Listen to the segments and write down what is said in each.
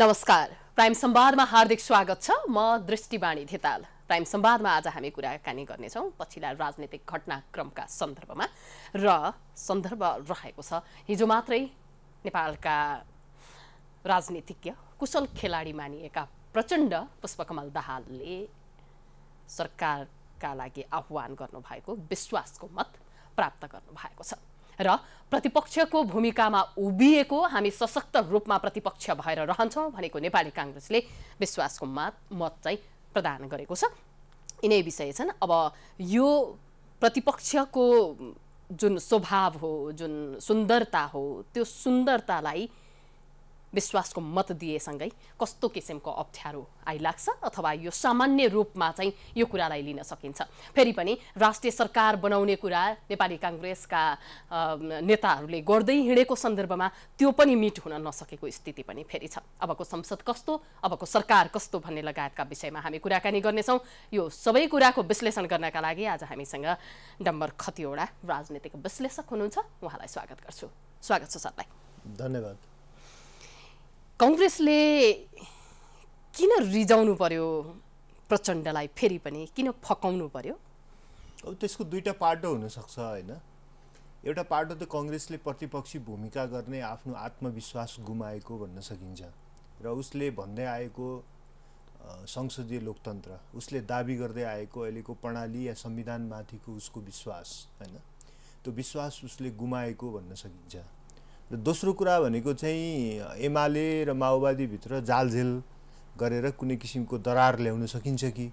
नमस्कार प्राइम सम्वादमा हार्दिक स्वागत छ म दृष्टिवाणी धिताल प्राइम सम्वादमा आज हामी कुराकानी गर्नेछौँ पछिल्ला राजनीतिक घटनाक्रमका सन्दर्भमा र सन्दर्भ रहेको छ हिजो मात्रै नेपालका राजनीतिज्ञ कुशल खेलाडी मानिएका प्रचण्ड पुष्पकमल दाहालले सरकारका लागि आह्वान गर्नुभएको विश्वासको मत प्राप्त गर्नुभएको छ र प्रतिपक्षको भूमिकामा उभिएको हामी सशक्त रूपमा प्रतिपक्ष भएर रहन्छौँ भनेको नेपाली काङ्ग्रेसले विश्वासको मत मत चाहिँ प्रदान गरेको छ यिनै विषय छन् अब यो प्रतिपक्षको जुन स्वभाव हो जुन सुन्दरता हो त्यो सुन्दरतालाई विश्वासको मत दिएसँगै कस्तो किसिमको अप्ठ्यारो आइलाग्छ अथवा यो सामान्य रूपमा चाहिँ यो कुरालाई लिन सकिन्छ फेरि पनि राष्ट्रिय सरकार बनाउने कुरा नेपाली काङ्ग्रेसका नेताहरूले गर्दै हिँडेको सन्दर्भमा त्यो पनि मिट हुन नसकेको स्थिति पनि फेरि छ अबको संसद कस्तो अबको सरकार कस्तो भन्ने लगायतका विषयमा हामी कुराकानी गर्नेछौँ यो सबै कुराको विश्लेषण गर्नका लागि आज हामीसँग डम्बर खतिवडा राजनीतिक विश्लेषक हुनुहुन्छ उहाँलाई स्वागत गर्छु स्वागत छ सरलाई धन्यवाद कङ्ग्रेसले किन रिजाउनु पर्यो प्रचण्डलाई फेरि पनि किन फकाउनु पर्यो अब त्यसको दुईवटा पाटो हुनसक्छ होइन एउटा पाटो त कङ्ग्रेसले प्रतिपक्षी भूमिका गर्ने आफ्नो आत्मविश्वास गुमाएको भन्न सकिन्छ र उसले भन्दै आएको संसदीय लोकतन्त्र उसले दाबी गर्दै आएको अहिलेको प्रणाली या संविधानमाथिको उसको विश्वास होइन त्यो विश्वास उसले गुमाएको भन्न सकिन्छ र दोस्रो कुरा भनेको चाहिँ एमाले र माओवादीभित्र जालझेल गरेर कुनै किसिमको दरार ल्याउन सकिन्छ कि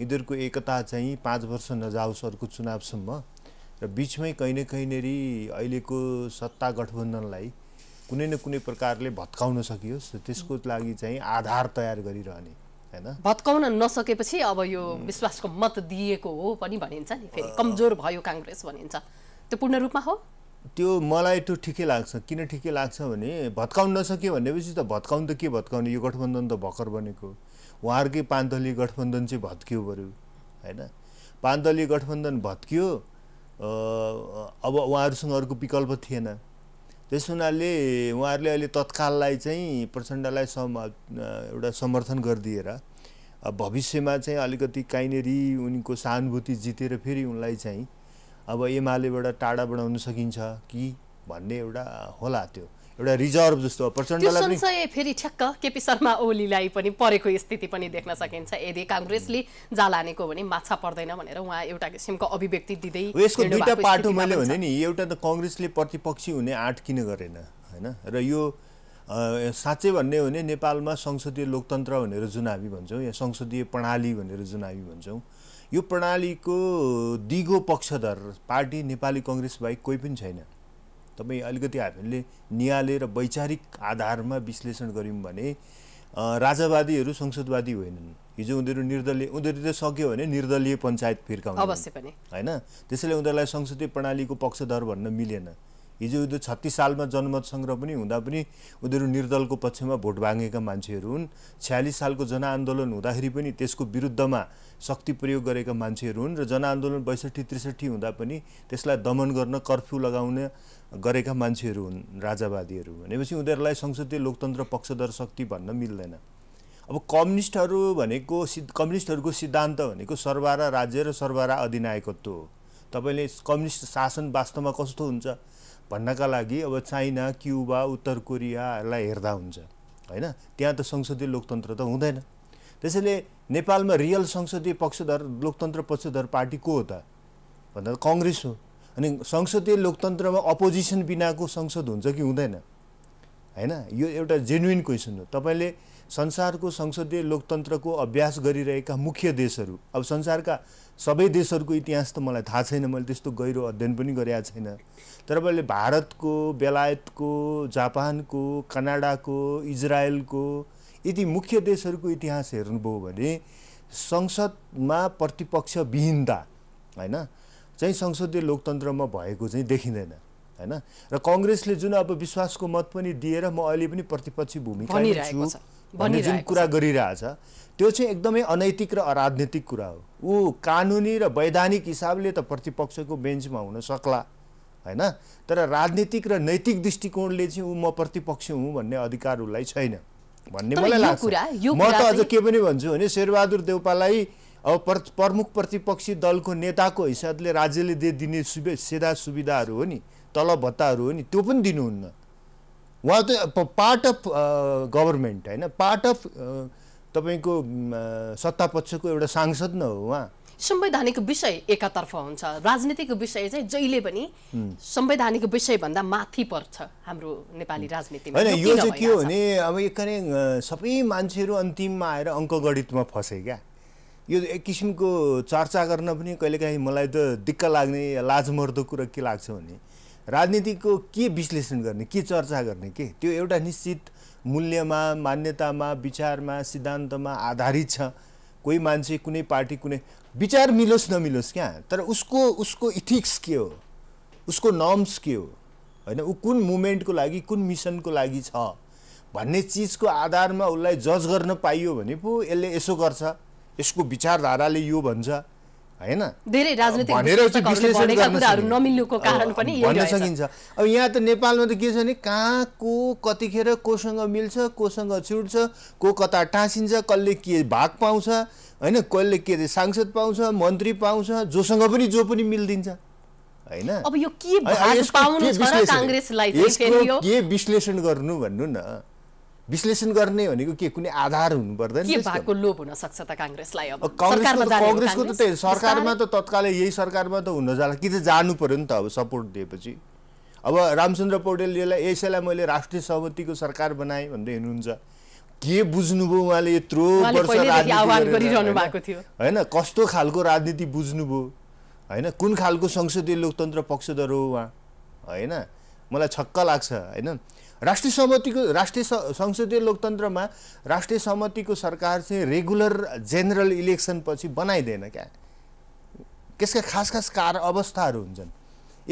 यिनीहरूको एकता चाहिँ पाँच वर्ष नजाओस् अर्को चुनावसम्म र बिचमै कहीँ न कहीँनेरि अहिलेको सत्ता गठबन्धनलाई कुनै न कुनै प्रकारले भत्काउन सकियोस् त्यसको लागि चाहिँ आधार तयार गरिरहने होइन भत्काउन नसकेपछि अब यो विश्वासको मत दिएको हो पनि भनिन्छ नि फेरि कमजोर भयो काङ्ग्रेस भनिन्छ त्यो पूर्ण रूपमा हो त्यो मलाई त्यो ठिकै लाग्छ किन ठिकै लाग्छ भने भत्काउन नसक्यो भनेपछि त भत्काउनु त के भत्काउने यो गठबन्धन त भर्खर बनेको उहाँहरूकै पाँचदलीय गठबन्धन चाहिँ भत्कियो बरु होइन पाँचदलीय गठबन्धन भत्कियो अब उहाँहरूसँग अर्को विकल्प थिएन त्यस हुनाले उहाँहरूले अहिले तत्काललाई चाहिँ प्रचण्डलाई सम एउटा समर्थन गरिदिएर भविष्यमा चाहिँ अलिकति काहीँनेरि उनको सहानुभूति जितेर फेरि उनलाई चाहिँ अब एमालेबाट टाढा बनाउन सकिन्छ कि भन्ने एउटा होला त्यो एउटा रिजर्भ जस्तो प्रचण्डलाई फेरि ठ्याक्क केपी शर्मा ओलीलाई पनि परेको स्थिति पनि देख्न सकिन्छ यदि काङ्ग्रेसले जालानेको हानेको भने माछा पर्दैन भनेर उहाँ एउटा किसिमको अभिव्यक्ति दिँदै यसको दुईवटा पाटो मैले भने नि एउटा त कङ्ग्रेसले प्रतिपक्षी हुने आँट किन गरेन होइन र यो साँच्चै भन्ने हो भने नेपालमा संसदीय लोकतन्त्र भनेर जुन हामी भन्छौँ या संसदीय प्रणाली भनेर जुन हामी भन्छौँ यो प्रणालीको दिगो पक्षधर पार्टी नेपाली कङ्ग्रेस बाहेक कोही पनि छैन तपाईँ अलिकति हामीले निहालेर वैचारिक आधारमा विश्लेषण गऱ्यौँ भने राजावादीहरू संसदवादी होइनन् हिजो उनीहरू निर्दलीय उनीहरू त सक्यो भने निर्दलीय पञ्चायत फिर्काउने अवश्य पनि होइन त्यसैले उनीहरूलाई संसदीय प्रणालीको पक्षधर भन्न मिलेन हिजो हिजो छत्तिस सालमा जनमत सङ्ग्रह पनि हुँदा पनि उनीहरू निर्दलको पक्षमा भोट मागेका मान्छेहरू हुन् छ्यालिस सालको जनआन्दोलन हुँदाखेरि पनि त्यसको विरुद्धमा शक्ति प्रयोग गरेका मान्छेहरू हुन् र जनआन्दोलन बैसठी त्रिसठी हुँदा पनि त्यसलाई दमन गर्न कर्फ्यू लगाउन गरेका मान्छेहरू हुन् राजावादीहरू भनेपछि उनीहरूलाई संसदीय लोकतन्त्र पक्षधर शक्ति भन्न मिल्दैन अब कम्युनिस्टहरू भनेको सि कम्युनिस्टहरूको सिद्धान्त भनेको सर्वारा राज्य र सर्वारा अधिनायकत्व हो तपाईँले कम्युनिस्ट शासन वास्तवमा कस्तो हुन्छ भन्नका लागि अब चाइना क्युबा उत्तर कोरियालाई हेर्दा हुन्छ होइन त्यहाँ त संसदीय लोकतन्त्र त हुँदैन त्यसैले नेपालमा रियल संसदीय पक्षधर लोकतन्त्र पक्षधर पार्टी को हो त भन्दा कङ्ग्रेस हो अनि संसदीय लोकतन्त्रमा अपोजिसन बिनाको संसद हुन्छ कि हुँदैन होइन यो एउटा जेन्युन क्वेसन हो तपाईँले संसारको संसदीय लोकतन्त्रको अभ्यास गरिरहेका मुख्य देशहरू अब संसारका सबै देशहरूको इतिहास त मलाई थाहा छैन मैले त्यस्तो गहिरो अध्ययन पनि गरेका छैन तर मैले भारतको बेलायतको जापानको कनाडाको इजरायलको यति मुख्य देशहरूको इतिहास हेर्नुभयो भने संसदमा प्रतिपक्ष विहीनता होइन चाहिँ संसदीय लोकतन्त्रमा भएको चाहिँ देखिँदैन होइन र कङ्ग्रेसले जुन अब विश्वासको मत पनि दिएर म अहिले पनि प्रतिपक्षी भूमिका छु भन्ने जुन कुरा गरिरहेछ त्यो चाहिँ एकदमै अनैतिक र अराजनीतिक कुरा हो ऊ कानुनी र वैधानिक हिसाबले त प्रतिपक्षको बेन्चमा हुन सक्ला होइन तर राजनीतिक र नैतिक दृष्टिकोणले चाहिँ ऊ म प्रतिपक्ष हुँ भन्ने अधिकार उसलाई छैन भन्ने मलाई लाग्छ म त अझ के पनि भन्छु भने शेरबहादुर देउपालाई अब प्र प्रमुख प्रतिपक्षी दलको नेताको हिसाबले राज्यले दिने सुवि सेवा सुविधाहरू हो नि तलब भत्ताहरू हो नि त्यो पनि दिनुहुन्न उहाँ त पार्ट अफ गभर्मेन्ट होइन पार्ट अफ तपाईँको uh, सत्तापक्षको एउटा सांसद न हो उहाँ संवैधानिक विषय एकातर्फ हुन्छ राजनीतिको विषय चाहिँ जहिले पनि संवैधानिक विषयभन्दा माथि पर्छ हाम्रो नेपाली राजनीति होइन यो चाहिँ के हो भने अब एकै सबै मान्छेहरू अन्तिममा आएर अङ्कगणितमा फसे क्या यो एक किसिमको चर्चा गर्न पनि कहिलेकाहीँ मलाई त दिक्क लाग्ने लाजमर्दो कुरा के लाग्छ भने राजनीतिको के विश्लेषण गर्ने के चर्चा गर्ने के त्यो एउटा निश्चित मूल्यमा मान्यतामा विचारमा सिद्धान्तमा आधारित छ कोही मान्छे कुनै पार्टी कुनै विचार मिलोस् नमिलोस् क्या तर उसको उसको इथिक्स के हो उसको नर्म्स के हो होइन ऊ कुन मुमेन्टको लागि कुन मिसनको लागि छ भन्ने चिजको आधारमा उसलाई जज गर्न पाइयो भने पो यसले यसो गर्छ यसको विचारधाराले यो भन्छ होइन धेरै राजनीतिक कुराहरू नमिल्नुको कारण पनि भन्न सकिन्छ अब यहाँ त नेपालमा त के छ भने कहाँ को कतिखेर कोसँग मिल्छ कोसँग छुट्छ को कता टाँसिन्छ कसले के भाग पाउँछ होइन कसले के सांसद पाउँछ मन्त्री पाउँछ जोसँग पनि जो पनि मिलिदिन्छ होइन अब यो के विश्लेषण गर्नु भन्नु न विश्लेषण गर्ने भनेको के कुनै आधार हुनु पर्दैन कङ्ग्रेसको त त्यही सरकारमा त तत्कालै यही सरकारमा त हुन जाला कि त जानु पर्यो नि त अब सपोर्ट दिएपछि अब रामचन्द्र पौडेलले यसैलाई मैले राष्ट्रिय सहमतिको सरकार बनाएँ भन्दै हिँड्नुहुन्छ के बुझ्नुभयो उहाँले यत्रो वर्ष राजनीति होइन कस्तो खालको राजनीति बुझ्नुभयो होइन कुन खालको संसदीय लोकतन्त्र पक्षधर हो उहाँ होइन मलाई छक्क लाग्छ होइन राष्ट्रिय सहमतिको राष्ट्रिय संसदीय लोकतन्त्रमा राष्ट्रिय सहमतिको सरकार चाहिँ रेगुलर जेनरल इलेक्सनपछि बनाइँदैन क्या त्यसका खास खास कार अवस्थाहरू हुन्छन्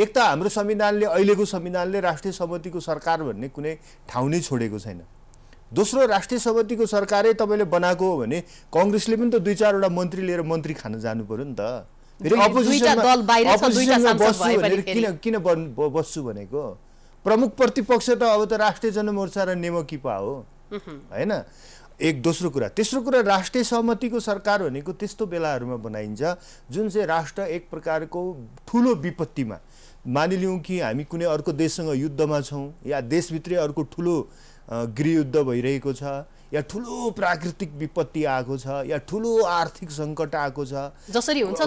एक त हाम्रो संविधानले अहिलेको संविधानले राष्ट्रिय सहमतिको सरकार भन्ने कुनै ठाउँ नै छोडेको छैन दोस्रो राष्ट्रिय सहमतिको सरकारै तपाईँले बनाएको हो भने कङ्ग्रेसले पनि त दुई चारवटा मन्त्री लिएर मन्त्री खान जानु पऱ्यो नि त फेरि अपोजिसनमा बस्छु भनेर किन किन बस्छु भनेको प्रमुख प्रतिपक्ष त अब त राष्ट्रिय जनमोर्चा र नेमकिपा हो होइन एक दोस्रो कुरा तेस्रो कुरा राष्ट्रिय सहमतिको सरकार भनेको त्यस्तो बेलाहरूमा बनाइन्छ जुन चाहिँ राष्ट्र एक प्रकारको ठुलो विपत्तिमा मानिलिउँ कि हामी कुनै अर्को देशसँग युद्धमा छौँ या देशभित्रै अर्को ठुलो गृहयुद्ध भइरहेको छ या ठुलो प्राकृतिक विपत्ति आएको छ या ठुलो आर्थिक सङ्कट आएको छ जसरी हुन्छ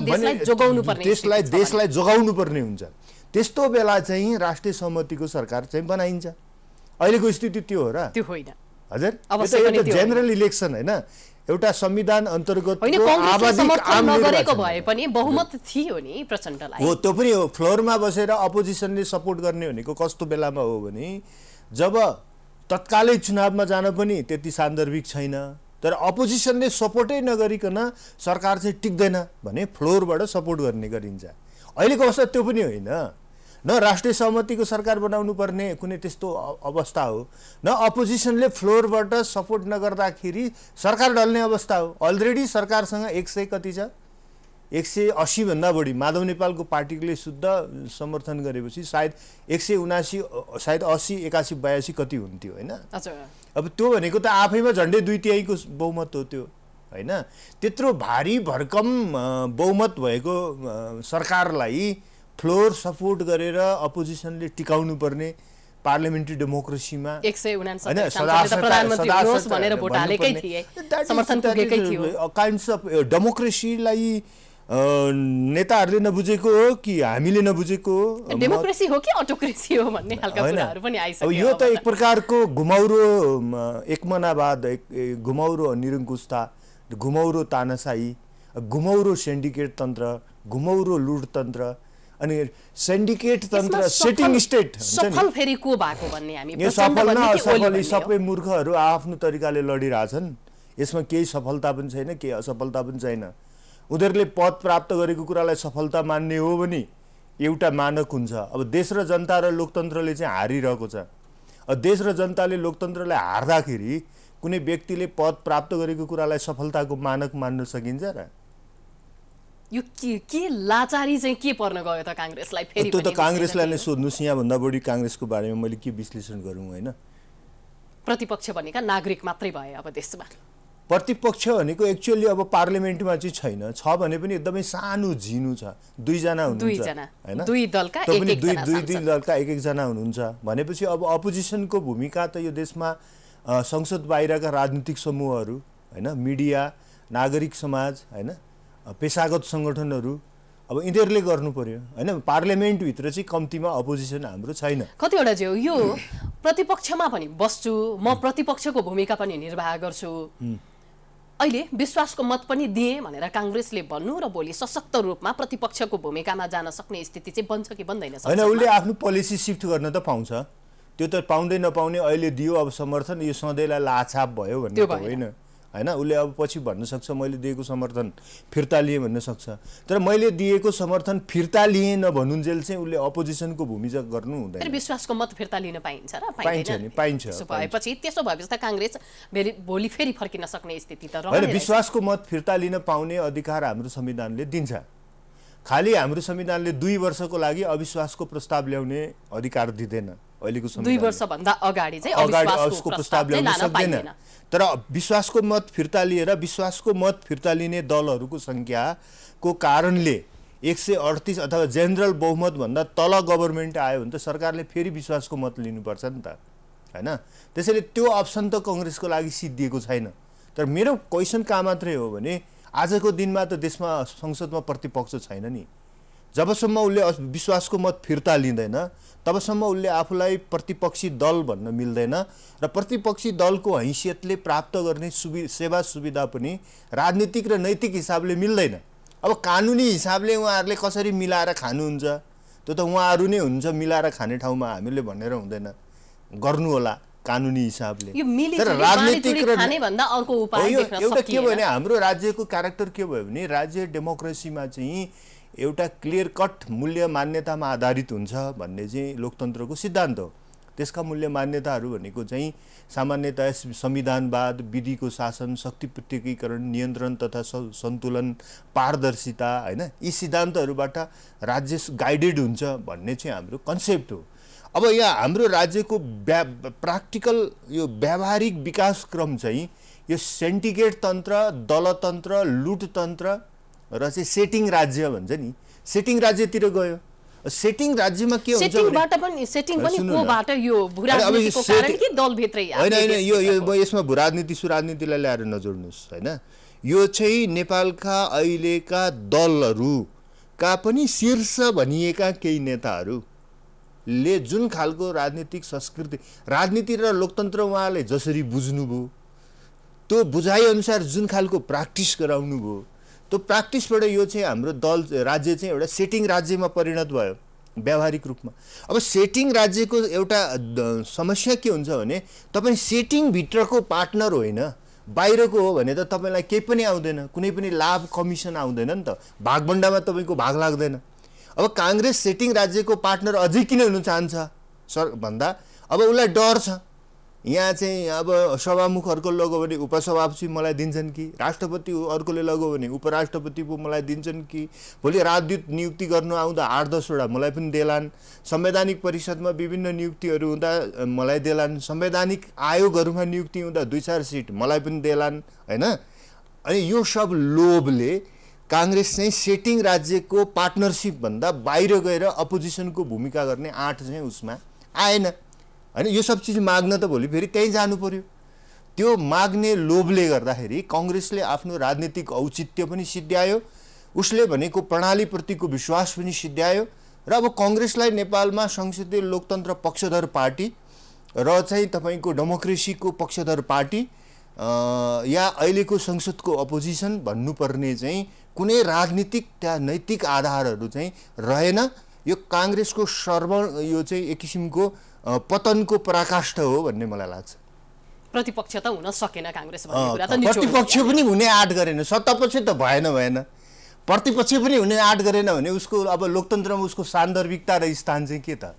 त्यसलाई देशलाई जोगाउनु पर्ने हुन्छ त्यस्तो बेला चाहिँ राष्ट्रिय सहमतिको सरकार चाहिँ बनाइन्छ अहिलेको स्थिति त्यो हो र त्यो होइन हजुर अब एउटा जेनरल इलेक्सन होइन एउटा संविधान अन्तर्गत हो त्यो पनि हो फ्लोरमा बसेर अपोजिसनले सपोर्ट गर्ने भनेको कस्तो बेलामा हो भने जब तत्कालै चुनावमा जान पनि त्यति सान्दर्भिक छैन तर अपोजिसनले सपोर्टै नगरिकन सरकार चाहिँ टिक्दैन भने फ्लोरबाट सपोर्ट गर्ने गरिन्छ अहिलेको अवस्था त्यो पनि होइन न राष्ट्रिय सहमतिको सरकार बनाउनु पर्ने कुनै त्यस्तो अवस्था हो न अपोजिसनले फ्लोरबाट सपोर्ट नगर्दाखेरि सरकार ढल्ने अवस्था हो अलरेडी सरकारसँग एक सय कति छ एक सय असीभन्दा बढी माधव नेपालको पार्टीले शुद्ध समर्थन गरेपछि सायद एक सय उनासी सायद असी एकासी बयासी कति हुन्थ्यो होइन अब त्यो भनेको त आफैमा झन्डै दुई तिहाईको बहुमत हो त्यो होइन त्यत्रो भारी भरकम बहुमत भएको सरकारलाई फ्लोर सपोर्ट गरेर अपोजिसनले टिकाउनु पर्ने पार्लिमेन्ट्री डेमोक्रेसीमा काइन्ड्स अफ डेमोक्रेसीलाई नेताहरूले नबुझेको हो कि हामीले नबुझेको हो डेमोक्रेसी हो कि अटोक्रेसी हो भन्ने खालका कुराहरू पनि आइसक्यो यो त एक प्रकारको घुमाउरो एकमनावाद एक घुमाउरो निरङ्कुशता घुमाउरो तानासाई घुमाउरो सेन्डिकेट तन्त्र घुमाउरो लुटतन्त्र अनि सेन्डिकेट तन्त्र सेटिङ स्टेट सफल न असफल सबै मूर्खहरू आफ्नो तरिकाले लडिरहेछन् यसमा केही सफलता पनि छैन केही असफलता पनि छैन उनीहरूले पद प्राप्त गरेको कुरालाई सफलता मान्ने हो भने एउटा मानक हुन्छ अब देश र जनता र लोकतन्त्रले चाहिँ हारिरहेको छ देश र जनताले लोकतन्त्रलाई हार्दाखेरि कुनै व्यक्तिले पद प्राप्त गरेको कुरालाई सफलताको मानक मान्न सकिन्छ र यो के के लाचारी चाहिँ के पर्न गयो त काङ्ग्रेसलाई फेरि त्यो त काङ्ग्रेसलाई नै सोध्नुहोस् यहाँभन्दा बढी काङ्ग्रेसको बारेमा मैले के विश्लेषण गरौँ होइन प्रतिपक्ष भनेका नागरिक मात्रै भए अब देशमा प्रतिपक्ष भनेको एक्चुअली अब पार्लियामेन्टमा चाहिँ छैन छ भने पनि एकदमै सानो झिनु छ दुईजना हुनुहुन्छ होइन दुई दलका एक एकजना हुनुहुन्छ भनेपछि अब अपोजिसनको भूमिका त यो देशमा संसद बाहिरका राजनीतिक समूहहरू होइन मिडिया नागरिक समाज होइन पेसागत सङ्गठनहरू अब यिनीहरूले गर्नु पर्यो होइन पार्लियामेन्टभित्र चाहिँ कम्तीमा अपोजिसन हाम्रो छैन कतिवटा चाहिँ यो प्रतिपक्षमा पनि बस्छु म प्रतिपक्षको भूमिका पनि निर्वाह गर्छु अहिले विश्वासको मत पनि दिएँ भनेर काङ्ग्रेसले भन्नु र भोलि सशक्त रूपमा प्रतिपक्षको भूमिकामा जान सक्ने स्थिति चाहिँ बन्छ कि बन्दैन होइन उसले आफ्नो पोलिसी सिफ्ट गर्न त पाउँछ त्यो त पाउँदै नपाउने अहिले दियो अब समर्थन यो सधैँलाई लाछाप भयो भन्ने होइन होइन उसले अब पछि भन्न सक्छ मैले दिएको समर्थन फिर्ता लिएँ भन्न सक्छ तर मैले दिएको समर्थन फिर्ता लिएँ नभनुन्जेल चाहिँ उसले अपोजिसनको भूमिका गर्नु हुँदैन विश्वासको मत फिर्ता लिन पाइन्छ र पाइन्छ नि पाइन्छ भएपछि त्यसो भएपछि त काङ्ग्रेस भोलि फेरि फर्किन सक्ने स्थिति त होइन विश्वासको मत फिर्ता लिन पाउने अधिकार हाम्रो संविधानले दिन्छ खालि हाम्रो संविधानले दुई वर्षको लागि अविश्वासको प्रस्ताव ल्याउने अधिकार दिँदैन अहिलेको समय दुई वर्षभन्दा अगाडि अगाडि उसको प्रस्ताव ल्याउन सक्दैन तर विश्वासको मत फिर्ता लिएर विश्वासको मत फिर्ता लिने दलहरूको सङ्ख्याको कारणले एक सय अडतिस अथवा जेनरल बहुमतभन्दा तल गभर्मेन्ट आयो भने त सरकारले फेरि विश्वासको मत लिनुपर्छ नि त होइन त्यसैले त्यो अप्सन त कङ्ग्रेसको लागि सिद्धिएको छैन तर मेरो क्वेसन कहाँ मात्रै हो भने आजको दिनमा त देशमा संसदमा प्रतिपक्ष छैन नि जबसम्म उसले विश्वासको मत फिर्ता लिँदैन तबसम्म उसले आफूलाई प्रतिपक्षी दल भन्न मिल्दैन र प्रतिपक्षी दलको हैसियतले प्राप्त गर्ने सुवि सेवा सुविधा पनि राजनीतिक र नैतिक हिसाबले मिल्दैन अब कानुनी हिसाबले उहाँहरूले कसरी मिलाएर खानुहुन्छ त्यो त उहाँहरू नै हुन्छ मिलाएर खाने ठाउँमा हामीले भनेर हुँदैन गर्नु होला कानुनी हिसाबले तर राजनीतिक र एउटा के भयो भने हाम्रो राज्यको क्यारेक्टर के भयो भने राज्य डेमोक्रेसीमा चाहिँ एउटा क्लियर कट मूल्य मान्यतामा आधारित हुन्छ भन्ने चाहिँ लोकतन्त्रको सिद्धान्त हो त्यसका मूल्य मान्यताहरू भनेको चाहिँ सामान्यतया संविधानवाद विधिको शासन शक्ति पृथकीकरण नियन्त्रण तथा सन्तुलन पारदर्शिता होइन यी सिद्धान्तहरूबाट राज्य गाइडेड हुन्छ भन्ने चाहिँ हाम्रो कन्सेप्ट हो अब यहाँ हाम्रो राज्यको व्या प्राक्टिकल यो व्यावहारिक विकासक्रम चाहिँ यो सेन्टिगेट तन्त्र दलतन्त्र लुटतन्त्र र चाहिँ सेटिङ राज्य भन्छ नि सेटिङ राज्यतिर गयो सेटिङ राज्यमा के हुन्छ होइन होइन यो यसमा भू राजनीति सुराजनीतिलाई ल्याएर नजोड्नुहोस् होइन यो चाहिँ नेपालका अहिलेका दलहरूका पनि शीर्ष भनिएका केही नेताहरूले जुन खालको राजनीतिक संस्कृति राजनीति र लोकतन्त्र उहाँले जसरी बुझ्नुभयो त्यो बुझाइअनुसार जुन खालको प्र्याक्टिस गराउनुभयो त्यो प्र्याक्टिसबाट यो चाहिँ हाम्रो दल राज्य चाहिँ एउटा सेटिङ राज्यमा परिणत भयो व्यावहारिक रूपमा अब सेटिङ राज्यको एउटा समस्या के हुन्छ भने तपाईँ सेटिङभित्रको पार्टनर होइन बाहिरको हो भने त तपाईँलाई केही पनि आउँदैन कुनै पनि लाभ कमिसन आउँदैन नि त भागभन्डामा तपाईँको भाग लाग्दैन अब काङ्ग्रेस सेटिङ राज्यको पार्टनर अझै किन हुन चाहन्छ सर भन्दा अब उसलाई डर छ यहाँ चाहिँ अब सभामुखहरूको लग्यो भने उपसभापति मलाई दिन्छन् कि राष्ट्रपति अर्कोले लग्यो भने उपराष्ट्रपति पो मलाई दिन्छन् कि भोलि राजदूत नियुक्ति गर्नु आउँदा आठ दसवटा मलाई पनि देलान् संवैधानिक परिषदमा विभिन्न नियुक्तिहरू हुँदा मलाई देलान् संवैधानिक आयोगहरूमा नियुक्ति हुँदा दुई चार सिट मलाई पनि देलान् होइन अनि यो सब लोभले काङ्ग्रेस चाहिँ सेटिङ राज्यको पार्टनरसिपभन्दा बाहिर गएर अपोजिसनको भूमिका गर्ने आँट चाहिँ उसमा आएन होइन यो सब चिज माग्न त भोलि फेरि त्यहीँ जानु पऱ्यो त्यो माग्ने लोभले गर्दाखेरि कङ्ग्रेसले आफ्नो राजनीतिक औचित्य पनि सिद्ध्यायो उसले भनेको प्रणालीप्रतिको विश्वास पनि सिद्ध्यायो र अब कङ्ग्रेसलाई नेपालमा संसदीय लोकतन्त्र पक्षधर पार्टी र चाहिँ तपाईँको डेमोक्रेसीको पक्षधर पार्टी या अहिलेको संसदको अपोजिसन भन्नुपर्ने चाहिँ कुनै राजनीतिक त्यहाँ नैतिक आधारहरू चाहिँ रहेन यो काङ्ग्रेसको सर्व यो चाहिँ एक किसिमको पतनको पराकाष्ठ हो भन्ने मलाई लाग्छ प्रतिपक्ष त हुन सकेन काङ्ग्रेस प्रतिपक्ष पनि हुने आँट गरेन सत्तापक्ष त भएन भएन प्रतिपक्ष पनि हुने आँट गरेन भने उसको अब लोकतन्त्रमा उसको सान्दर्भिकता र स्थान चाहिँ के त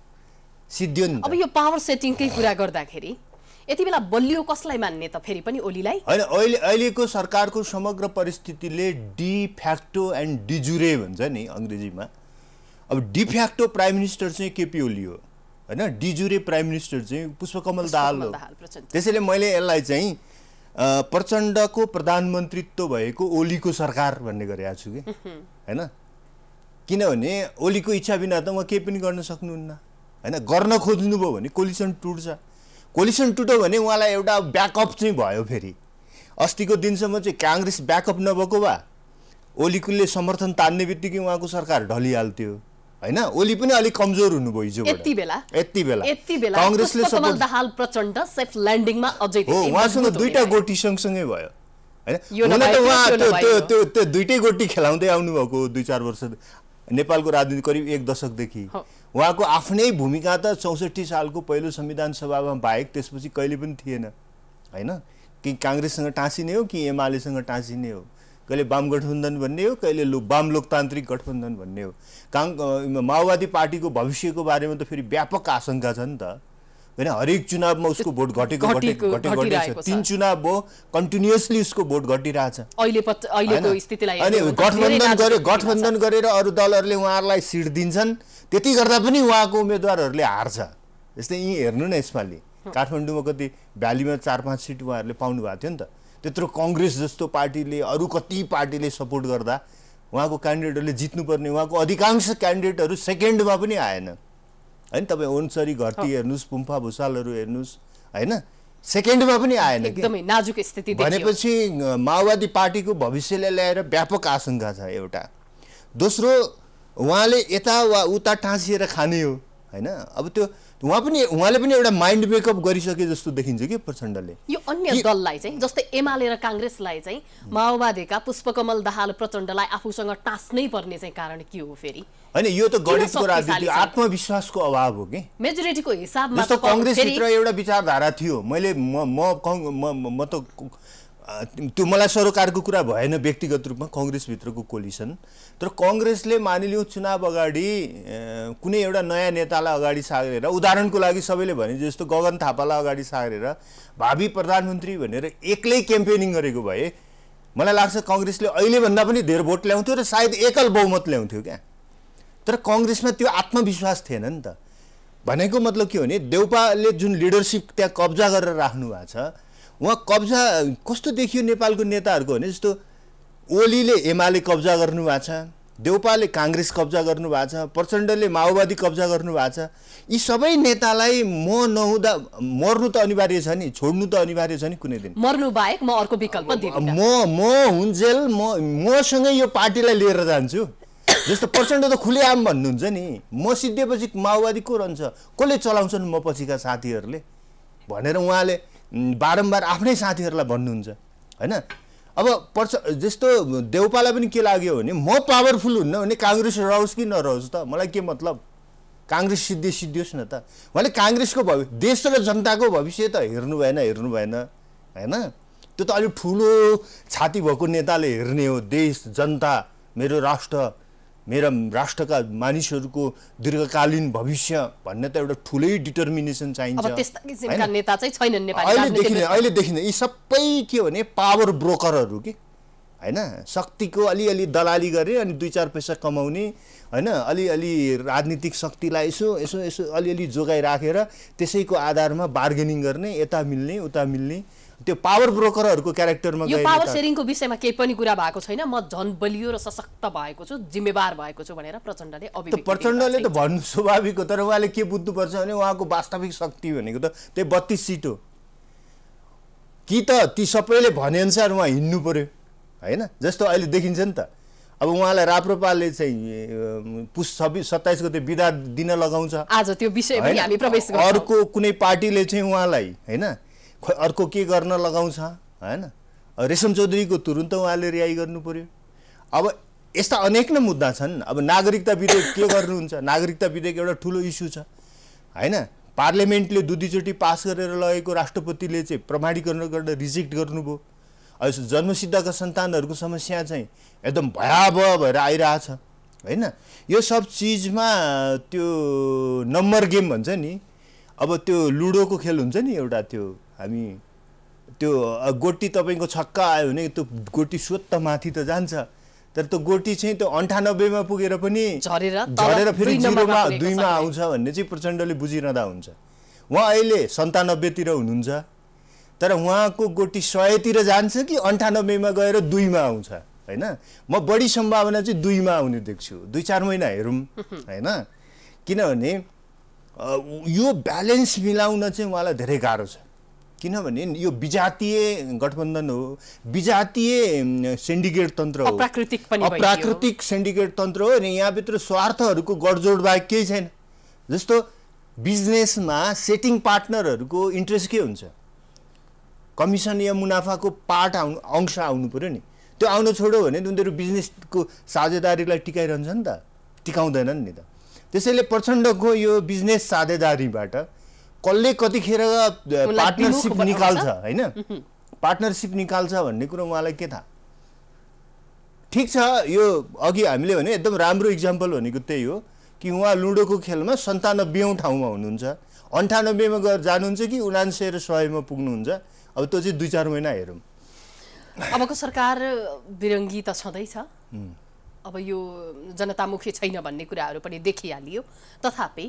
सिद्धियो नि अब यो पावर सेटिङकै कुरा गर्दाखेरि यति बेला बलियो कसलाई मान्ने त फेरि पनि ओलीलाई होइन अहिले अहिलेको सरकारको समग्र परिस्थितिले डिफ्याक्टो एन्ड डिजुरे भन्छ नि अङ्ग्रेजीमा अब डिफ्याक्टो प्राइम मिनिस्टर चाहिँ केपी ओली हो होइन डिजुरे प्राइम मिनिस्टर चाहिँ पुष्पकमल दाहाल हो त्यसैले मैले यसलाई चाहिँ प्रचण्डको प्रधानमन्त्रीत्व भएको ओलीको सरकार भन्ने गरेको छु कि होइन किनभने ओलीको इच्छा बिना त उहाँ केही पनि गर्न सक्नुहुन्न होइन गर्न खोज्नुभयो भने कोलिसन टुट्छ कोलिसन टुट्यो भने उहाँलाई एउटा ब्याकअप चाहिँ भयो फेरि अस्तिको दिनसम्म चाहिँ काङ्ग्रेस ब्याकअप नभएको भए ओलीकोले समर्थन तान्ने बित्तिकै उहाँको सरकार ढलिहाल्थ्यो होइन ओली पनि अलिक कमजोर हुनुभयो हिजो यति बेला यति बेला यति बेला कङ्ग्रेसले प्रचण्ड सेफ ल्यान्डिङमा अझै हो उहाँसँग दुईटा गोटी सँगसँगै भयो होइन उहाँ त्यो त्यो त्यो त्यो दुइटै गोटी खेलाउँदै आउनुभएको दुई चार वर्ष नेपालको राजनीति करिब एक दशकदेखि उहाँको आफ्नै भूमिका त चौसठी सालको पहिलो संविधान सभामा बाहेक त्यसपछि कहिले पनि थिएन होइन कि काङ्ग्रेससँग टाँसिने हो कि एमालेसँग टाँसिने हो कहिले वाम गठबन्धन भन्ने हो कहिले लो वाम लोकतान्त्रिक गठबन्धन भन्ने हो काङ माओवादी पार्टीको भविष्यको बारेमा त फेरि व्यापक आशंका छ नि त होइन हरेक चुनावमा उसको भोट घटेको घटेको तिन चुनाव हो कन्टिन्युसली उसको भोट घटिरहेछ अनि गठबन्धन गरे गठबन्धन गरेर अरू दलहरूले उहाँहरूलाई सिट दिन्छन् त्यति गर्दा पनि उहाँको उम्मेदवारहरूले हार्छ जस्तै यहीँ हेर्नु न यसपालि काठमाडौँमा कति भ्यालीमा चार पाँच सिट उहाँहरूले पाउनु भएको थियो नि त त्यत्रो कङ्ग्रेस जस्तो पार्टीले अरू कति पार्टीले सपोर्ट गर्दा उहाँको क्यान्डिडेटहरूले जित्नुपर्ने उहाँको अधिकांश क्यान्डिडेटहरू सेकेन्डमा पनि आएन होइन तपाईँ ओन्सरी घरती हेर्नुहोस् पुम्फा भुसालहरू हेर्नुहोस् होइन सेकेन्डमा पनि आएन एकदमै नाजुक स्थिति भनेपछि माओवादी पार्टीको भविष्यलाई ल्याएर व्यापक आशंका छ एउटा दोस्रो उहाँले यता वा उता टाँसिएर खाने हो होइन अब त्यो उहाँ पनि उहाँले पनि एउटा माइन्ड मेकअप गरिसके जस्तो देखिन्छ कि प्रचण्डले यो अन्य दललाई चाहिँ जस्तै एमाले र काङ्ग्रेसलाई चाहिँ माओवादीका पुष्पकमल दाहाल प्रचण्डलाई आफूसँग टाँच्नै पर्ने चाहिँ कारण के हो फेरि होइन यो त गणितको राजनीति आत्मविश्वासको अभाव हो कि मेजोरिटीको हिसाबमा कङ्ग्रेसभित्र एउटा विचारधारा थियो मैले म म म त त्यो मलाई सरकारको कुरा भएन व्यक्तिगत रूपमा कङ्ग्रेसभित्रको कोलिसन तर कङ्ग्रेसले मानिलिउँ चुनाव अगाडि कुनै एउटा नयाँ नेतालाई अगाडि सारेर उदाहरणको लागि सबैले भने जस्तो गगन थापालाई अगाडि सारेर भावी प्रधानमन्त्री भनेर एक्लै क्याम्पेनिङ गरेको भए मलाई लाग्छ कङ्ग्रेसले अहिलेभन्दा पनि धेर भोट ल्याउँथ्यो र सायद एकल बहुमत ल्याउँथ्यो क्या तर कङ्ग्रेसमा त्यो आत्मविश्वास थिएन नि त भनेको मतलब के हो भने देउपाले जुन लिडरसिप त्यहाँ कब्जा गरेर राख्नु भएको छ उहाँ कब्जा कस्तो देखियो नेपालको नेताहरूको भने जस्तो ओलीले एमाले कब्जा गर्नुभएको छ देउपाले काङ्ग्रेस कब्जा गर्नुभएको छ प्रचण्डले माओवादी कब्जा गर्नुभएको छ यी सबै नेतालाई म नहुँदा मर्नु त अनिवार्य छ नि छोड्नु त अनिवार्य छ नि कुनै दिन मर्नु बाहेक म अर्को विकल्प म म हुन्जेल म मसँगै यो पार्टीलाई लिएर जान्छु जस्तो प्रचण्ड त खुले भन्नुहुन्छ नि म सिद्धिएपछि माओवादी को रहन्छ कसले चलाउँछन् म पछिका साथीहरूले भनेर उहाँले बारम्बार आफ्नै साथीहरूलाई भन्नुहुन्छ होइन अब पर्छ जस्तो देउपालाई पनि के लाग्यो भने म पावरफुल हुन्न भने काङ्ग्रेस रहोस् कि नरहोस् त मलाई के मतलब काङ्ग्रेस सिद्धि सिद्धियोस् न त उहाँले काङ्ग्रेसको भवि देश र जनताको भविष्य त हेर्नु भएन हेर्नु भएन होइन त्यो त अलिक ठुलो छाती भएको नेताले हेर्ने हो देश जनता मेरो राष्ट्र मेरा राष्ट्रका मानिसहरूको दीर्घकालीन भविष्य भन्ने त एउटा ठुलै डिटर्मिनेसन चाहिन्छ अहिलेदेखि अहिलेदेखि यी सबै के भने पावर ब्रोकरहरू कि होइन शक्तिको अलिअलि दलाली गरे अनि दुई चार पैसा कमाउने होइन अलिअलि राजनीतिक शक्तिलाई यसो यसो यसो अलिअलि जोगाइराखेर राखेर त्यसैको आधारमा बार्गेनिङ गर्ने यता मिल्ने उता मिल्ने त्यो पावर ब्रोकरहरूको क्यारेक्टरमा यो पावर सेयरिङको विषयमा केही पनि कुरा भएको छैन म झन बलियो र सशक्त भएको छु जिम्मेवार भएको छु भनेर प्रचण्डले प्रचण्डले त भन्नु स्वाभाविक हो तर उहाँले के बुझ्नुपर्छ भने उहाँको वास्तविक शक्ति भनेको त त्यही बत्तिस सिट हो कि त ती सबैले भनेअनुसार उहाँ हिँड्नु पऱ्यो होइन जस्तो अहिले देखिन्छ नि त अब उहाँलाई राप्रपाले चाहिँ पुस छब्बिस सत्ताइस गते विदा दिन लगाउँछ आज त्यो विषय अर्को कुनै पार्टीले चाहिँ उहाँलाई होइन खोइ अर्को के गर्न लगाउँछ होइन रेशम चौधरीको तुरुन्त उहाँले रिहाई गर्नु पऱ्यो अब यस्ता अनेक नै मुद्दा छन् अब नागरिकता विधेयक के गर्नुहुन्छ नागरिकता विधेयक एउटा ठुलो इस्यु छ होइन पार्लियामेन्टले दुई दुईचोटि पास गरेर लगेको राष्ट्रपतिले चाहिँ प्रमाणीकरण गरेर रिजेक्ट गर्नुभयो अब जन्मसिद्धका सन्तानहरूको समस्या चाहिँ एकदम भयावह भएर आइरहेछ होइन यो सब चिजमा त्यो नम्बर गेम भन्छ नि अब त्यो लुडोको खेल हुन्छ नि एउटा त्यो हामी त्यो गोटी तपाईँको छक्का आयो भने त्यो गोटी स्वत माथि त जान्छ तर त्यो गोटी चाहिँ त्यो अन्ठानब्बेमा पुगेर पनि झरेर झरेर फेरि जिरोमा दुईमा आउँछ भन्ने चाहिँ प्रचण्डले बुझिरहँदा हुन्छ उहाँ अहिले सन्तानब्बेतिर हुनुहुन्छ तर उहाँको गोटी सयतिर जान्छ कि अन्ठानब्बेमा गएर दुईमा आउँछ होइन म बढी सम्भावना चाहिँ दुईमा आउने देख्छु दुई चार महिना हेरौँ होइन किनभने यो ब्यालेन्स मिलाउन चाहिँ उहाँलाई धेरै गाह्रो छ किनभने यो विजातीय गठबन्धन हो विजातीय सेन्डिकेट तन्त्र हो प्राकृतिक पनि प्राकृतिक सेन्डिकेट तन्त्र हो अनि यहाँभित्र स्वार्थहरूको गडजोड बाहेक केही छैन जस्तो बिजनेसमा सेटिङ पार्टनरहरूको इन्ट्रेस्ट के हुन्छ कमिसन या मुनाफाको पार्ट आउनु अंश आउनु पऱ्यो नि त्यो आउनु छोड्यो भने उनीहरू बिजनेसको साझेदारीलाई टिकाइरहन्छ नि त टिकाउँदैनन् नि त त्यसैले प्रचण्डको यो बिजनेस साझेदारीबाट कसले कतिखेर पार्टनरसिप निकाल्छ होइन पार्टनरसिप निकाल्छ भन्ने कुरो उहाँलाई के थाहा ठिक छ यो अघि हामीले भने एकदम राम्रो इक्जाम्पल भनेको त्यही हो कि उहाँ लुडोको खेलमा सन्तानब्बेौँ ठाउँमा हुनुहुन्छ अन्ठानब्बेमा गएर जानुहुन्छ कि उनान्सय र सयमा पुग्नुहुन्छ अब त्यो चाहिँ दुई चार महिना हेरौँ अबको सरकार विरङ्गी त छँदैछ अब यो जनतामुखी छैन भन्ने कुराहरू पनि देखिहालियो तथापि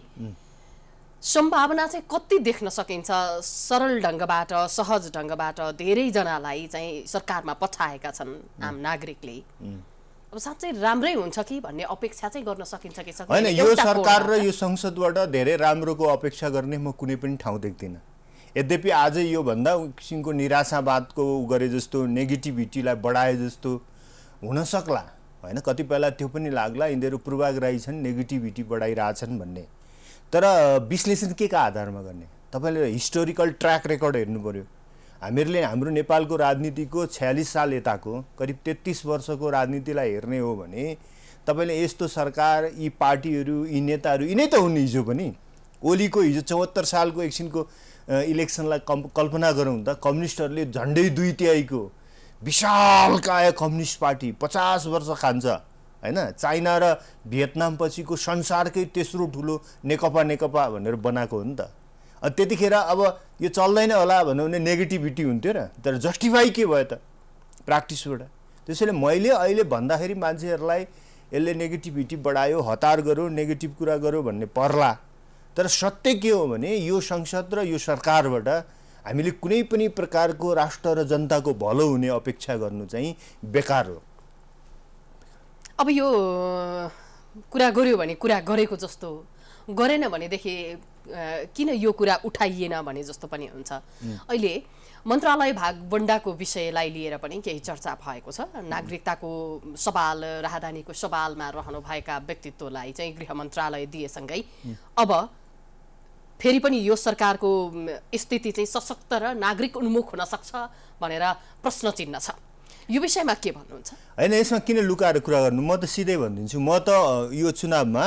सम्भावना चाहिँ कति देख्न सकिन्छ सरल ढङ्गबाट सहज ढङ्गबाट धेरैजनालाई चाहिँ सरकारमा पछाएका छन् आम नागरिकले अब साँच्चै राम्रै हुन्छ कि भन्ने अपेक्षा चाहिँ गर्न सकिन्छ कि होइन यो सरकार र यो संसदबाट धेरै राम्रोको अपेक्षा गर्ने म कुनै पनि ठाउँ देख्दिनँ यद्यपि आज योभन्दा किसिमको निराशावादको गरे जस्तो नेगेटिभिटीलाई बढाए जस्तो हुनसक्ला होइन कतिपयलाई त्यो पनि लाग्ला यिनीहरू पूर्वाग्राही छन् नेगेटिभिटी बढाइरहेछन् भन्ने तर विश्लेषण के का आधारमा गर्ने तपाईँले हिस्टोरिकल ट्र्याक रेकर्ड हेर्नु पऱ्यो हामीहरूले हाम्रो नेपालको राजनीतिको छ्यालिस साल यताको करिब तेत्तिस वर्षको राजनीतिलाई हेर्ने हो भने तपाईँले यस्तो सरकार यी पार्टीहरू यी नेताहरू यिनै त हुन् हिजो पनि ओलीको हिजो चौहत्तर सालको एकछिनको इलेक्सनलाई कम कल्पना गरौँ त कम्युनिस्टहरूले झन्डै दुई तिहाईको विशाल काय कम्युनिस्ट पार्टी पचास वर्ष खान्छ होइन चाइना र भियतनाम पछिको संसारकै तेस्रो ठुलो नेकपा नेकपा भनेर बनाएको हो नि त त्यतिखेर अब यो चल्दैन होला भन्यो भने नेगेटिभिटी हुन्थ्यो र तर जस्टिफाई के भयो त प्र्याक्टिसबाट त्यसैले मैले अहिले भन्दाखेरि मान्छेहरूलाई यसले नेगेटिभिटी बढायो हतार गर्यो नेगेटिभ कुरा गर्यो भन्ने पर्ला तर सत्य के हो भने यो संसद र यो सरकारबाट हामीले कुनै पनि प्रकारको राष्ट्र र जनताको भलो हुने अपेक्षा गर्नु चाहिँ बेकार हो अब यो कुरा गर्यो भने कुरा गरेको जस्तो गरेन भनेदेखि किन यो कुरा उठाइएन भने जस्तो पनि हुन्छ अहिले मन्त्रालय भागवण्डाको विषयलाई लिएर पनि केही चर्चा भएको छ नागरिकताको सवाल राहदानीको सवालमा रहनुभएका व्यक्तित्वलाई चाहिँ गृह मन्त्रालय दिएसँगै अब फेरि पनि यो सरकारको स्थिति चाहिँ सशक्त र नागरिक उन्मुख हुन सक्छ भनेर प्रश्न चिन्ह छ यो विषयमा के भन्नुहुन्छ होइन यसमा किन लुकाएर कुरा गर्नु म त सिधै भनिदिन्छु म त यो चुनावमा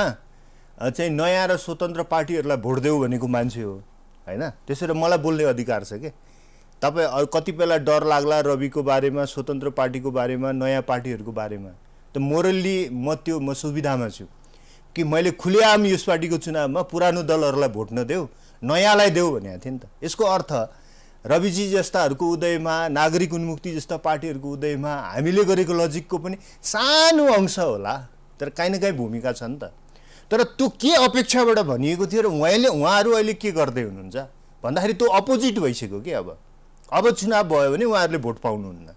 चाहिँ नयाँ र स्वतन्त्र पार्टीहरूलाई भोट देऊ भनेको मान्छे हो होइन त्यसो मलाई बोल्ने अधिकार छ कि तपाईँ कति बेला डर लाग्ला रविको बारेमा स्वतन्त्र पार्टीको बारेमा नयाँ पार्टीहरूको बारेमा त मोरल्ली म त्यो म सुविधामा छु कि मैले खुलेआम यस पार्टीको चुनावमा पुरानो दलहरूलाई भोट नदेऊ नयाँलाई देऊ भनेको थिएँ नि त यसको अर्थ रविजी जस्ताहरूको उदयमा नागरिक उन्मुक्ति जस्ता पार्टीहरूको उदयमा हामीले गरेको लजिकको पनि सानो अंश होला तर काहीँ न काहीँ भूमिका छ नि त तर त्यो के अपेक्षाबाट भनिएको थियो र उहाँले उहाँहरू अहिले के गर्दै हुनुहुन्छ भन्दाखेरि त्यो अपोजिट भइसक्यो कि अब अब चुनाव भयो भने उहाँहरूले भोट पाउनुहुन्न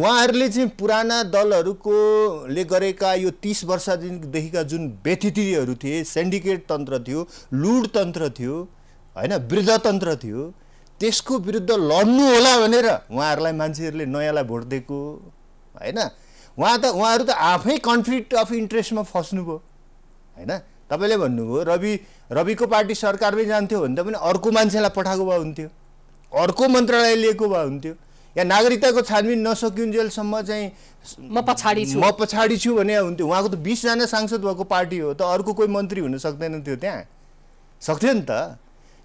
उहाँहरूले चाहिँ पुराना दलहरूकोले गरेका यो तिस वर्षदेखिका जुन व्यथितिहरू थिए सेन्डिकेट तन्त्र थियो लुड तन्त्र थियो होइन वृद्धतन्त्र थियो त्यसको विरुद्ध लड्नु होला भनेर उहाँहरूलाई मान्छेहरूले नयाँलाई भोट दिएको होइन उहाँ त उहाँहरू त आफै कन्फ्लिक्ट अफ इन्ट्रेस्टमा फस्नुभयो होइन तपाईँले भन्नुभयो रवि रविको पार्टी सरकारमै जान्थ्यो भने त पनि अर्को मान्छेलाई पठाएको भए हुन्थ्यो अर्को मन्त्रालय लिएको भए हुन्थ्यो या नागरिकताको छानबिन नसकिन्जेलसम्म चाहिँ म पछाडि छु म पछाडि छु भने हुन्थ्यो उहाँको त बिसजना सांसद भएको पार्टी हो त अर्को कोही मन्त्री हुन सक्दैन थियो त्यहाँ सक्थ्यो नि त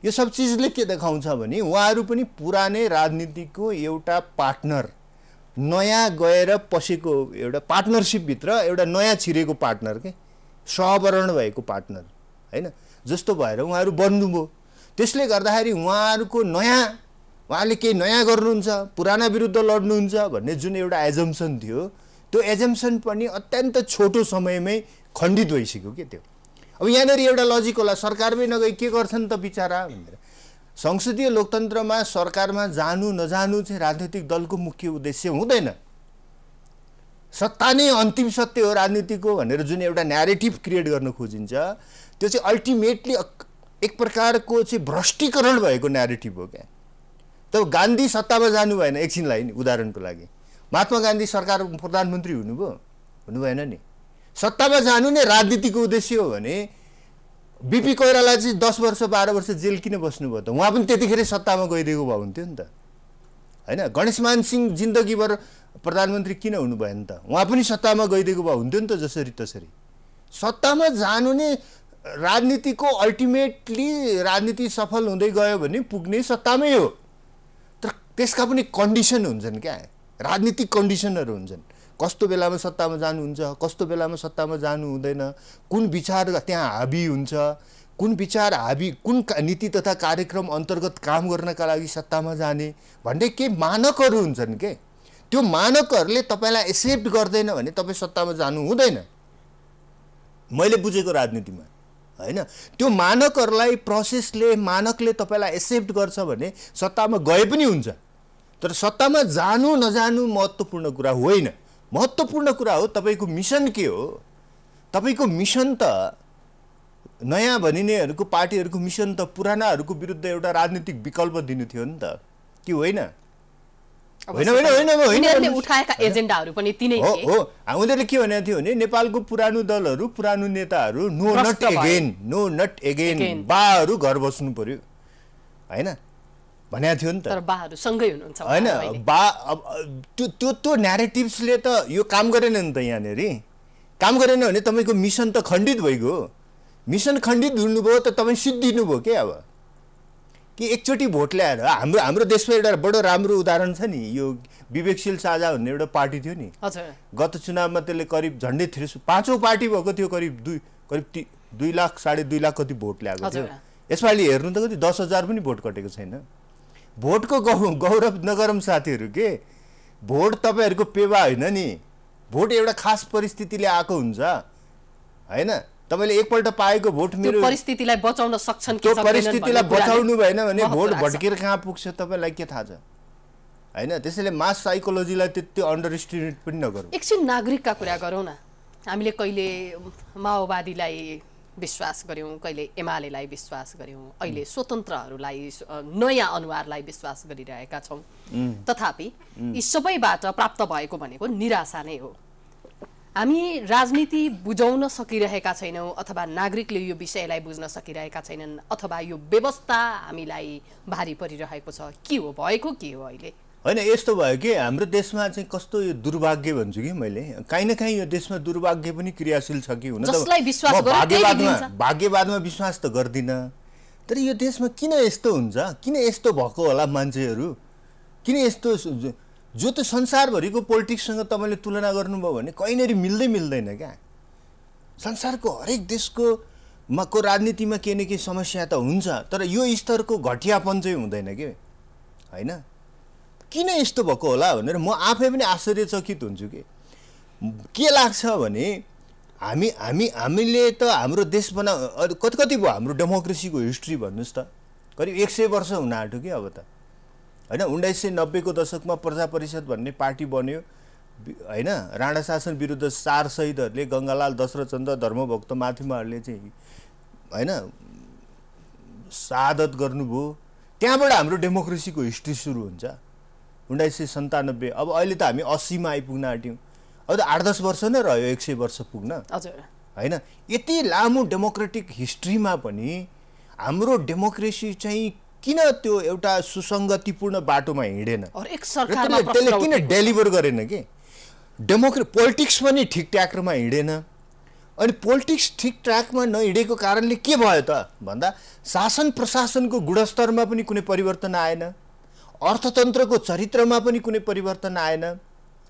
यो सब चिजले के देखाउँछ भने उहाँहरू पनि पुरानै राजनीतिको एउटा पार्टनर नयाँ गएर पसेको एउटा पार्टनरसिपभित्र एउटा नयाँ छिरेको पार्टनर के सहवरण भएको पार्टनर होइन जस्तो भएर उहाँहरू बन्नुभयो त्यसले गर्दाखेरि उहाँहरूको नयाँ उहाँले केही नयाँ गर्नुहुन्छ पुराना विरुद्ध लड्नुहुन्छ भन्ने जुन एउटा एजम्सन थियो त्यो एजम्सन पनि अत्यन्त छोटो समयमै खण्डित भइसक्यो के त्यो अब यहाँनिर एउटा लजिक होला सरकारमै नगई के गर्छन् त बिचरा भनेर संसदीय लोकतन्त्रमा सरकारमा जानु नजानु चाहिँ राजनैतिक दलको मुख्य उद्देश्य हुँदैन सत्ता नै अन्तिम सत्य हो राजनीतिको भनेर जुन एउटा न्यारेटिभ क्रिएट गर्न खोजिन्छ त्यो चाहिँ अल्टिमेटली एक प्रकारको चाहिँ भ्रष्टीकरण भएको न्यारेटिभ हो क्या तब गान्धी सत्तामा जानु भएन एकछिनलाई नि उदाहरणको लागि महात्मा गान्धी सरकार प्रधानमन्त्री हुनुभयो हुनु भएन नि सत्तामा जानु नै राजनीतिको उद्देश्य हो भने बिपी कोइराला चाहिँ दस वर्ष बाह्र वर्ष जेल किन बस्नुभयो त उहाँ पनि त्यतिखेरै सत्तामा गइदिएको भए हुन्थ्यो नि त होइन गणेशमान सिंह जिन्दगीभर प्रधानमन्त्री किन हुनु नि त उहाँ पनि सत्तामा गइदिएको भए हुन्थ्यो नि त जसरी तसरी सत्तामा जानु नै राजनीतिको अल्टिमेटली राजनीति सफल हुँदै गयो भने पुग्ने सत्तामै हो तर त्यसका पनि कन्डिसन हुन्छन् क्या राजनीतिक कन्डिसनहरू हुन्छन् कस्तो बेलामा सत्तामा जानुहुन्छ कस्तो बेलामा सत्तामा जानु हुँदैन कुन विचार त्यहाँ हाबी हुन्छ कुन विचार हाबी कुन नीति तथा कार्यक्रम अन्तर्गत काम गर्नका लागि सत्तामा जाने भन्ने के मानकहरू हुन्छन् के त्यो मानकहरूले तपाईँलाई एक्सेप्ट गर्दैन भने तपाईँ सत्तामा जानु हुँदैन मैले बुझेको राजनीतिमा होइन त्यो मानकहरूलाई प्रोसेसले मानकले तपाईँलाई एक्सेप्ट गर्छ भने सत्तामा गए पनि हुन्छ तर सत्तामा जानु नजानु महत्त्वपूर्ण कुरा होइन महत्त्वपूर्ण कुरा हो तपाईँको मिसन के हो तपाईँको मिसन त नयाँ भनिनेहरूको पार्टीहरूको मिसन त पुरानाहरूको विरुद्ध एउटा राजनीतिक विकल्प दिनु थियो नि त कि होइन उनीहरूले के भनेको थियो भने नेपालको पुरानो दलहरू पुरानो नेताहरू no not again no not again बाहरू घर बस्नु पर्यो होइन भनेको थियो नि त तर बाहरू सँगै हुनुहुन्छ होइन बा अब त्यो त्यो त्यो न्यारेटिभ्सले त यो काम गरेन नि त यहाँनिर काम गरेन भने तपाईँको मिसन त खण्डित भइगयो मिसन खण्डित हुनुभयो त तपाईँ सिद्धिनुभयो क्या अब कि एकचोटि भोट ल्याएर हाम्रो हाम्रो देशमा एउटा बडो राम्रो उदाहरण छ नि यो विवेकशील साझा भन्ने एउटा पार्टी थियो नि गत चुनावमा त्यसले करिब झन्डै थ्री पाँचौँ पार्टी भएको थियो करिब दुई करिब ती दुई लाख साढे दुई लाख कति भोट ल्याएको थियो यसपालि हेर्नु त कति दस हजार पनि भोट कटेको छैन भोटको गौ गौरव नगरौँ साथीहरू के भोट तपाईँहरूको पेवा होइन नि भोट एउटा खास परिस्थितिले आएको हुन्छ होइन तपाईँले एकपल्ट पाएको भोट मेरो परिस्थितिलाई बचाउन सक्छन् त्यो परिस्थितिलाई बचाउनु भएन भने भोट भड्केर कहाँ पुग्छ तपाईँलाई के थाहा छ होइन त्यसैले मास साइकोलोजीलाई त्यति अन्डर पनि नगरौँ एकछिन नागरिकका कुरा गरौँ न हामीले कहिले माओवादीलाई विश्वास गऱ्यौँ कहिले एमालेलाई विश्वास गऱ्यौँ अहिले स्वतन्त्रहरूलाई नयाँ अनुहारलाई विश्वास गरिरहेका छौँ तथापि यी सबैबाट प्राप्त भएको भनेको निराशा नै हो हामी राजनीति बुझाउन सकिरहेका छैनौँ अथवा नागरिकले यो विषयलाई बुझ्न सकिरहेका छैनन् अथवा यो व्यवस्था हामीलाई भारी परिरहेको छ के हो भएको के हो अहिले होइन यस्तो भयो कि हाम्रो देशमा चाहिँ कस्तो यो दुर्भाग्य भन्छु कि मैले काहीँ न काहीँ यो देशमा दुर्भाग्य पनि क्रियाशील छ कि हुन त भाग्यवादमा भाग्यवादमा विश्वास त गर्दिनँ तर यो देशमा किन यस्तो हुन्छ किन यस्तो भएको होला मान्छेहरू किन यस्तो जो त संसारभरिको पोलिटिक्ससँग तपाईँले तुलना गर्नुभयो भने कहीँनेरि मिल्दै मिल्दैन क्या संसारको हरेक देशको को राजनीतिमा केही न केही समस्या त हुन्छ तर यो स्तरको घटियापन चाहिँ हुँदैन कि होइन किन यस्तो भएको होला भनेर म आफै पनि आश्चर्यचकित हुन्छु कि के लाग्छ भने हामी हामी हामीले त हाम्रो देश बना कति कति भयो हाम्रो डेमोक्रेसीको हिस्ट्री भन्नुहोस् त करिब एक सय वर्ष हुन आँट्यो कि अब त होइन उन्नाइस सय नब्बेको दशकमा प्रजा परिषद भन्ने पार्टी बन्यो होइन राणा शासन विरुद्ध चार सहिदहरूले गङ्गालाल दशरथचन्द्र धर्मभक्त माथिमाहरूले चाहिँ होइन सादत गर्नुभयो त्यहाँबाट हाम्रो डेमोक्रेसीको हिस्ट्री सुरु हुन्छ उन्नाइस सय सन्तानब्बे अब अहिले त हामी अस्सीमा आइपुग्न आँट्यौँ अब त आठ दस वर्ष नै रह्यो एक सय वर्ष पुग्न होइन यति लामो डेमोक्रेटिक हिस्ट्रीमा पनि हाम्रो डेमोक्रेसी चाहिँ किन त्यो एउटा सुसङ्गतिपूर्ण बाटोमा हिँडेन त्यसले किन डेलिभर गरेन कि डेमोक्रे पोलिटिक्स पनि ठिक ट्याकमा हिँडेन अनि पोलिटिक्स ठिक ट्र्याकमा नहिँडेको कारणले के भयो त भन्दा शासन प्रशासनको गुणस्तरमा पनि कुनै परिवर्तन आएन अर्थतन्त्रको चरित्रमा पनि कुनै परिवर्तन आएन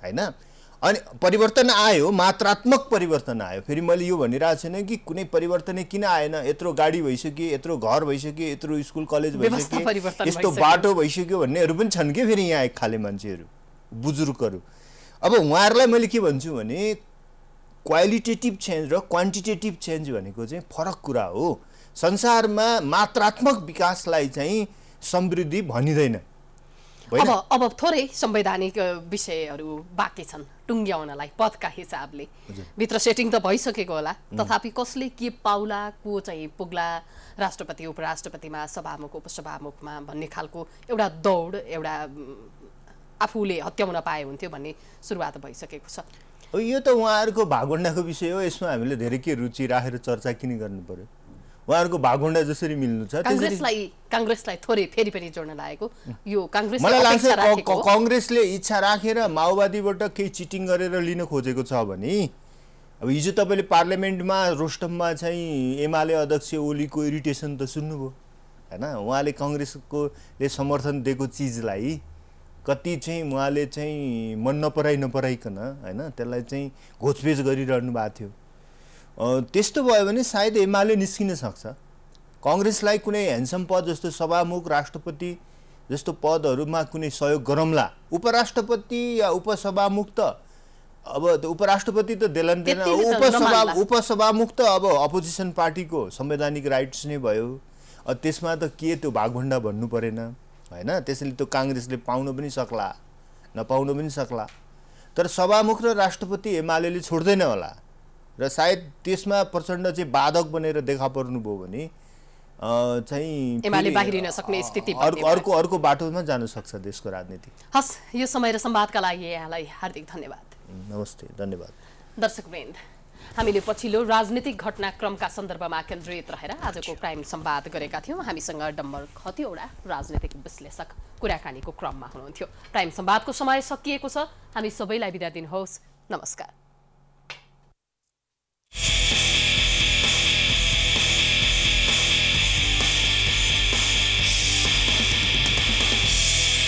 होइन अनि परिवर्तन आयो मात्रात्मक परिवर्तन आयो फेरि मैले यो भनिरहेको छैन कि कुनै परिवर्तनै किन आएन यत्रो गाडी भइसक्यो यत्रो घर भइसक्यो यत्रो स्कुल कलेज भइसक्यो यस्तो बाटो भइसक्यो भन्नेहरू पनि छन् कि फेरि यहाँ एक खाले मान्छेहरू बुजुर्गहरू अब उहाँहरूलाई मैले के भन्छु भने क्वालिटेटिभ चेन्ज र क्वान्टिटेटिभ चेन्ज भनेको चाहिँ फरक कुरा हो संसारमा मात्रात्मक विकासलाई चाहिँ समृद्धि भनिँदैन अब अब थोरै संवैधानिक विषयहरू बाँकी छन् टुङ्ग्याउनलाई पदका हिसाबले भित्र सेटिङ त भइसकेको होला तथापि कसले के पाउला को चाहिँ पुग्ला राष्ट्रपति उपराष्ट्रपतिमा सभामुख उपसभामुखमा भन्ने खालको एउटा दौड एउटा आफूले हत्याउन पाए हुन्थ्यो भन्ने सुरुवात भइसकेको छ यो त उहाँहरूको भागुन्डाको विषय हो यसमा हामीले धेरै के रुचि राखेर चर्चा किन गर्नु पर्यो उहाँहरूको भागुन्डा जसरी मिल्नु छ थोरै फेरि जोड्न लागेको यो मलाई लाग्छ कङ्ग्रेसले इच्छा राखेर माओवादीबाट केही चिटिङ गरेर लिन खोजेको छ भने अब हिजो तपाईँले पार्लियामेन्टमा रोस्टममा चाहिँ एमाले अध्यक्ष ओलीको इरिटेसन त सुन्नुभयो होइन उहाँले कङ्ग्रेसकोले समर्थन दिएको चिजलाई कति चाहिँ उहाँले चाहिँ मन नपराइ नपराइकन होइन त्यसलाई चाहिँ घोचपेच गरिरहनु भएको थियो त्यस्तो भयो भने सायद एमाले निस्किन सक्छ कङ्ग्रेसलाई कुनै ह्यान्सम पद जस्तो सभामुख राष्ट्रपति जस्तो पदहरूमा कुनै सहयोग गरौँला उपराष्ट्रपति या उपसभामुख त अब उपराष्ट्रपति त देन उपसभा उपसभामुख त अब अपोजिसन पार्टीको संवैधानिक राइट्स नै भयो त्यसमा त के त्यो भागभन्डा भन्नु परेन होइन त्यसैले त्यो काङ्ग्रेसले पाउन पनि सक्ला नपाउन पनि सक्ला तर सभामुख र राष्ट्रपति एमाले छोड्दैन होला र सायद त्यसमा प्रचण्ड चाहिँ बाधक बनेर देखा पर्नुभयो भने चाहिँ अर्को अर्को बाटोमा जान सक्छ देशको राजनीति हस् यो समय र संवादका लागि यहाँलाई हार्दिक धन्यवाद नमस्ते धन्यवाद दर्शक हामीले पछिल्लो राजनीतिक घटनाक्रमका सन्दर्भमा केन्द्रित रहेर आजको क्राइम सम्वाद गरेका थियौँ हामीसँग डम्बर खतिवटा राजनीतिक विश्लेषक कुराकानीको क्रममा हुनुहुन्थ्यो क्राइम सम्वादको समय सकिएको छ हामी सबैलाई बिदा दिनुहोस् नमस्कार you